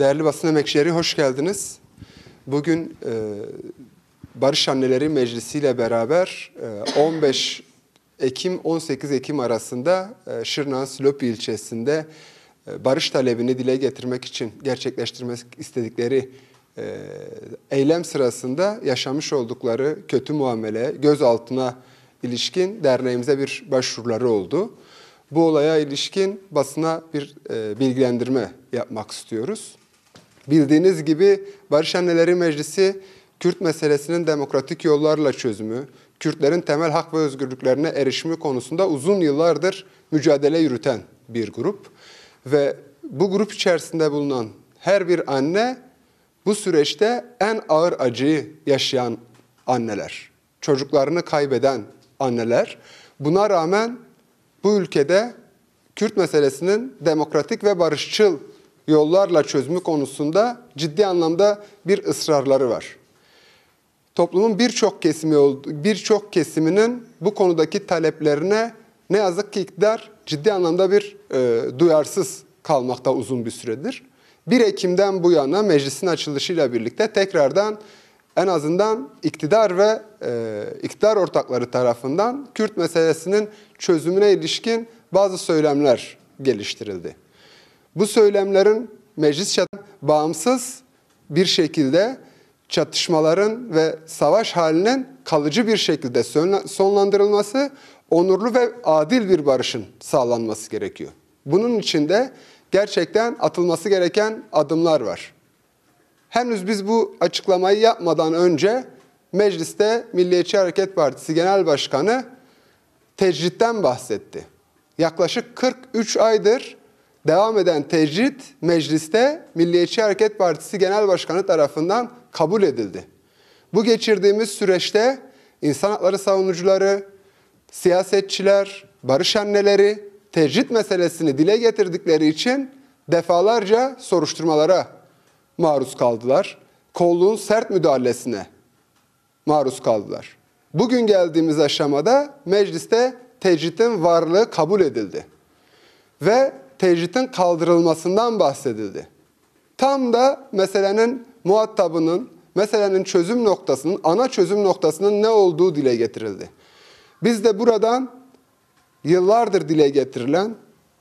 Değerli basın emekçileri hoş geldiniz. Bugün e, Barış Anneleri Meclisi ile beraber e, 15 Ekim 18 Ekim arasında e, Şırnak'ın Silopi ilçesinde e, barış talebini dile getirmek için gerçekleştirmek istedikleri e, eylem sırasında yaşamış oldukları kötü muamele, gözaltına ilişkin derneğimize bir başvuruları oldu bu olaya ilişkin basına bir e, bilgilendirme yapmak istiyoruz. Bildiğiniz gibi Barış Anneleri Meclisi Kürt meselesinin demokratik yollarla çözümü, Kürtlerin temel hak ve özgürlüklerine erişimi konusunda uzun yıllardır mücadele yürüten bir grup ve bu grup içerisinde bulunan her bir anne bu süreçte en ağır acıyı yaşayan anneler, çocuklarını kaybeden anneler. Buna rağmen bu ülkede Kürt meselesinin demokratik ve barışçıl yollarla çözümü konusunda ciddi anlamda bir ısrarları var. Toplumun birçok kesimi birçok kesiminin bu konudaki taleplerine ne yazık ki iktidar ciddi anlamda bir e, duyarsız kalmakta uzun bir süredir. 1 Ekim'den bu yana meclisin açılışıyla birlikte tekrardan en azından iktidar ve e, iktidar ortakları tarafından Kürt meselesinin çözümüne ilişkin bazı söylemler geliştirildi. Bu söylemlerin meclis bağımsız bir şekilde çatışmaların ve savaş halinin kalıcı bir şekilde sonlandırılması, onurlu ve adil bir barışın sağlanması gerekiyor. Bunun için de gerçekten atılması gereken adımlar var. Henüz biz bu açıklamayı yapmadan önce mecliste Milliyetçi Hareket Partisi Genel Başkanı tecritten bahsetti. Yaklaşık 43 aydır devam eden tecrit mecliste Milliyetçi Hareket Partisi Genel Başkanı tarafından kabul edildi. Bu geçirdiğimiz süreçte insan hakları savunucuları, siyasetçiler, barış anneleri tecrit meselesini dile getirdikleri için defalarca soruşturmalara maruz kaldılar. Kolluğun sert müdahalesine maruz kaldılar. Bugün geldiğimiz aşamada mecliste tecritin varlığı kabul edildi. Ve Tecritin kaldırılmasından bahsedildi. Tam da meselenin muhatabının, meselenin çözüm noktasının, ana çözüm noktasının ne olduğu dile getirildi. Biz de buradan yıllardır dile getirilen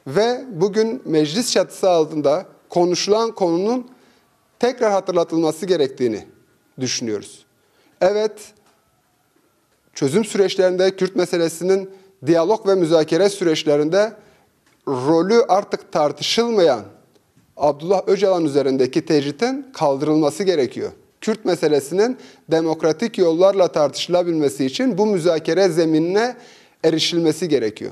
ve bugün meclis çatısı altında konuşulan konunun tekrar hatırlatılması gerektiğini düşünüyoruz. Evet, çözüm süreçlerinde Kürt meselesinin diyalog ve müzakere süreçlerinde rolü artık tartışılmayan Abdullah Öcalan üzerindeki tecritin kaldırılması gerekiyor. Kürt meselesinin demokratik yollarla tartışılabilmesi için bu müzakere zeminine erişilmesi gerekiyor.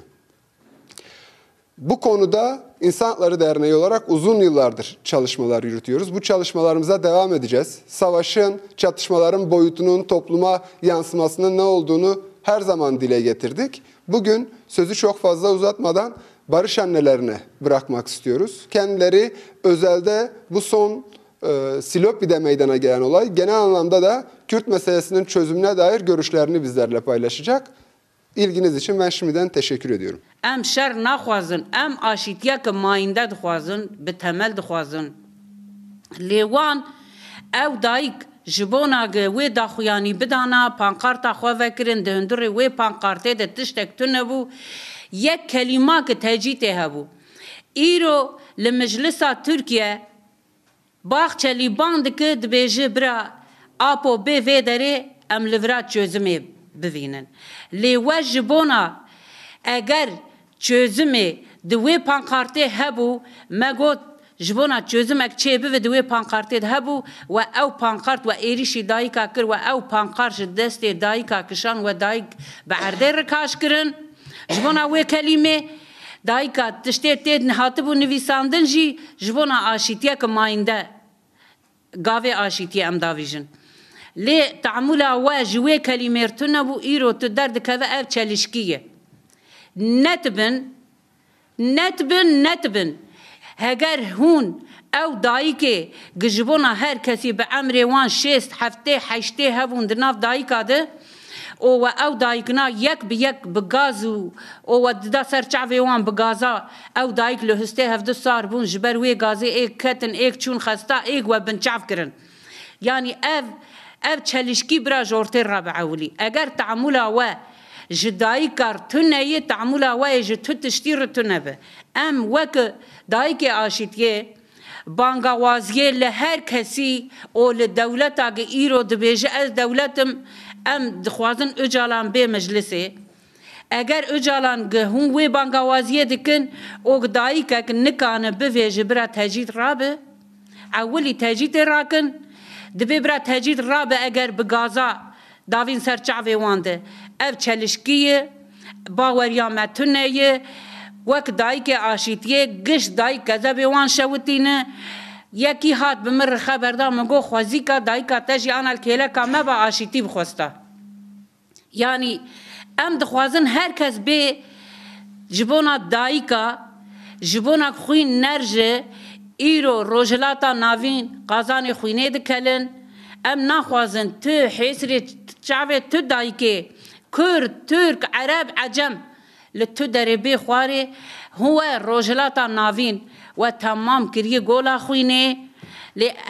Bu konuda İnsan Hakları Derneği olarak uzun yıllardır çalışmalar yürütüyoruz. Bu çalışmalarımıza devam edeceğiz. Savaşın, çatışmaların boyutunun topluma yansımasının ne olduğunu her zaman dile getirdik. Bugün sözü çok fazla uzatmadan barış annelerine bırakmak istiyoruz. Kendileri özelde bu son e, Silopi'de meydana gelen olay genel anlamda da Kürt meselesinin çözümüne dair görüşlerini bizlerle paylaşacak. İlginiz için ben şimdiden teşekkür ediyorum. Em şer naxwazin, em aşitiya ki mayinde dixwazin, bi temel dixwazin. Lêwan ew dayîk ji bo nagê wê daxuyanî bidana pankarta xwe vekirin di hundirê wê pankartê de tiştek tune bû. یک کلمه که تجیته هبو ایرو لمجلسا ترکیه باخچه لی باند که دبیجه برا آپو بی وی داره ام لورا چوزمه ببینن لی وجه بونا اگر چوزمه دوی پانکارتی هبو مگوت جبونا چوزمك چه به دوی پانکارت هبو و او پانکارت و ایریشی دایکا کر و او پانکارش دست دایکا کشان و دایک به عرده رکاش کرن ji bona wê kelîmê dayika tiştê tê nehatibû nivîsandin jî ji bona aşîtiyeke mayînde gavê aşîtiye em davêjin. Lê teamûla we ji wê kelîmêr tu nebû îro tu derdikeve ev çelişkî ye. Netibin netibin netibin. Heger hûn ew dayikê gijibona her kesî bi emrê wan şêst heftê heştê hebûn di nav dayika de, او او دایگنا یک به یک به گاز و او دا سر چاوی وان به گازا او دایگ له هسته هفت سار بون جبر وی گازی ایک کتن ایک چون خستا ایک و بن چاف کرن یعنی اف اف چلشکی برا جورتی رابع اولی اگر تعمولا و جدایی کار تنه تعمولا و جتو تشتیر تنه به ام وک دایگ آشیتیه بانگوازیه لهر کسی او لدولتا که ایرو دبیجه از دولتم ام dixwazin ucalan bê meclisê eger ucalan gi hûn wê bangawaziye dikin û gi dayîkek nikane bivê ji bira tecîd rabe ew wilî tecîdê rakin dibê bira tecîd rabe eger bi gaza davîn ser çavê wan de ev çelişkî ye baweriya me tune ye wek dayîkê aşîtiye giş dayîk gezebê wan şewitîne یکی هات بمر خبر دا مگو خوازیکا دایکا تجی آن الکیلکا مبا آشیتی بخوستا یعنی ام دخوازن هر کس به جبونا دایکا جبونا خوی نرژه ایرو روجلاتا ناوین قازان خوینه دکلن ام نخوازن تو حسری چاوه تو دایکه کرد ترک عرب عجم لتدري بي خواري هو روجلات نافين وتمام كريه قولا خوينه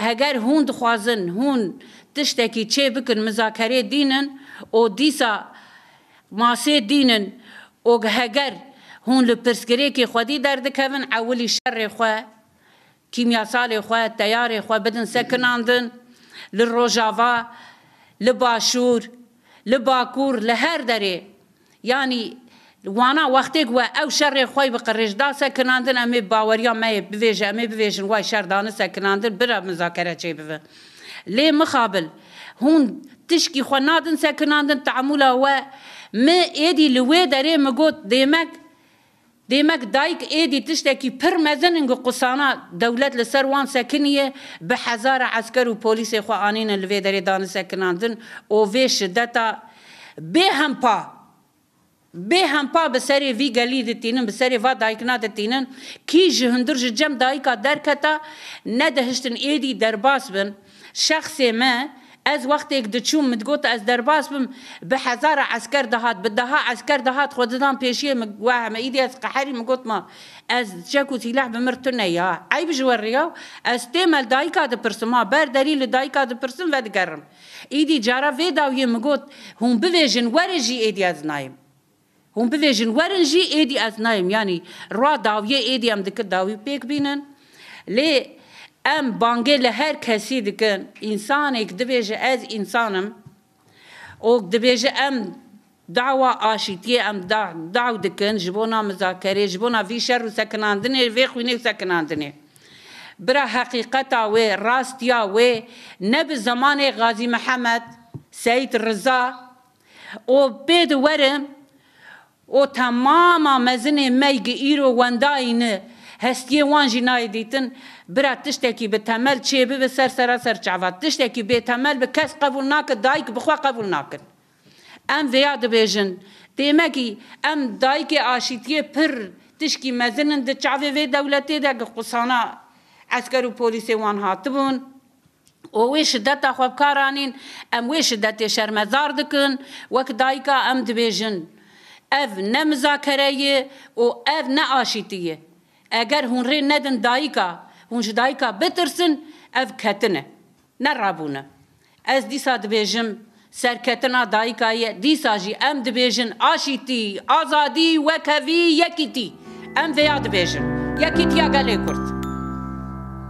هەگەر هون دخوازن هون تشتێکی چێ بکن مزاکەێ دینن و دیسا ماسێ دینن و هەگەر هون لە پرسکرێکی خودی دەردەکەون ئەولی شەڕێ خوێ کیمیاساالێ خوێ تیارێ خوێ بدن سەکناندن لە ڕۆژاوا لە باشوور لە باکوور لە هەر دەرێ ینی وانا وقتی گوه او شر خوی بقرش دا سکناندن امی باوریا می بویجه امی بویجن وای شر دانه سکناندن برا مذاکره چی بوه لی مخابل هون تشکی خو نادن سکناندن تعمولا و ما ایدی لوی داره مگوت دیمک دیمک دایک ایدی تشتکی پر مزن انگو قصانا دولت لسر وان سکنیه به هزار عسکر و پولیس خو آنین لوی داره دانه سکناندن او وی شدتا به هم پا bêhem pa bi serê vî gelî ditînin bi serê va dayikna ditînin kî ji hundir ji cem dayika derketa nedihiştin êdî derbas bin şexsê me ez wextêk diçûm min got ez derbas bim bi hezara esker dihat bi deha esker dihat xwedidan pêşiyê min wehme îdî ez qeherî min got ma ez cek û sîlah bi mir tune ya eyb ji werriya ez têmel dayika dipirsim ha ber derî li dayika dipirsim ve digerim îdî cara vê dawiyê min got hûn bivêjin were jî êdî ez nayim هون ببێژن وەرن ژی ئێدی ئەزنایم ینی ڕوا داویە ئێدی ئەم دکرد داوی پێک بینن لێ ئەم بانگێ لە هەر کەسی دکن ئینسانێک دبێژە ئەز ئینسانم ئۆک دبێژە ئەم داوا ئاشیتیە ئەم داو دکن ji بۆ نامزاکەێ ji بۆ ناوی شەر و سەکناندنێ vê خوینێک سەکناندنێ. برا حقیقەتا wê ڕاستیا wê ne bi zemanê غازی محەممەد سیت ڕزا ئۆ بێ وەرم او تماما مزنê meygi îro wendayîne hestiyê wan jî nayê dîtin bira tiştekî bi temel çêbi bi ser sera ser çava tiştekî bê temel bi kes qebul nakin dayîk bixwe qebul nakin em vêya dibêjin dêmekî em dayîkê aşîtiye pir tişkî mezinin di çavê vê dewletê de gi qusana esker û polîsê wan hatibûn او وی شدت خوبکارانین ام وی شدت شرمزار دکن وک دایکا ام دبیجن ev ne mizakereye û ev ne aşîtiye. Eger hûn rê nedin dayîka hûn ji dayîka bitirsin ev ketine ne rabûne. Ez dîsa dibêjim serketina dayîkayê dîsa jî em dibêjin aşîtî, azadî, wekevî, yekîtî. Em vêya dibêjin. Yekîtiya gelê Kurd.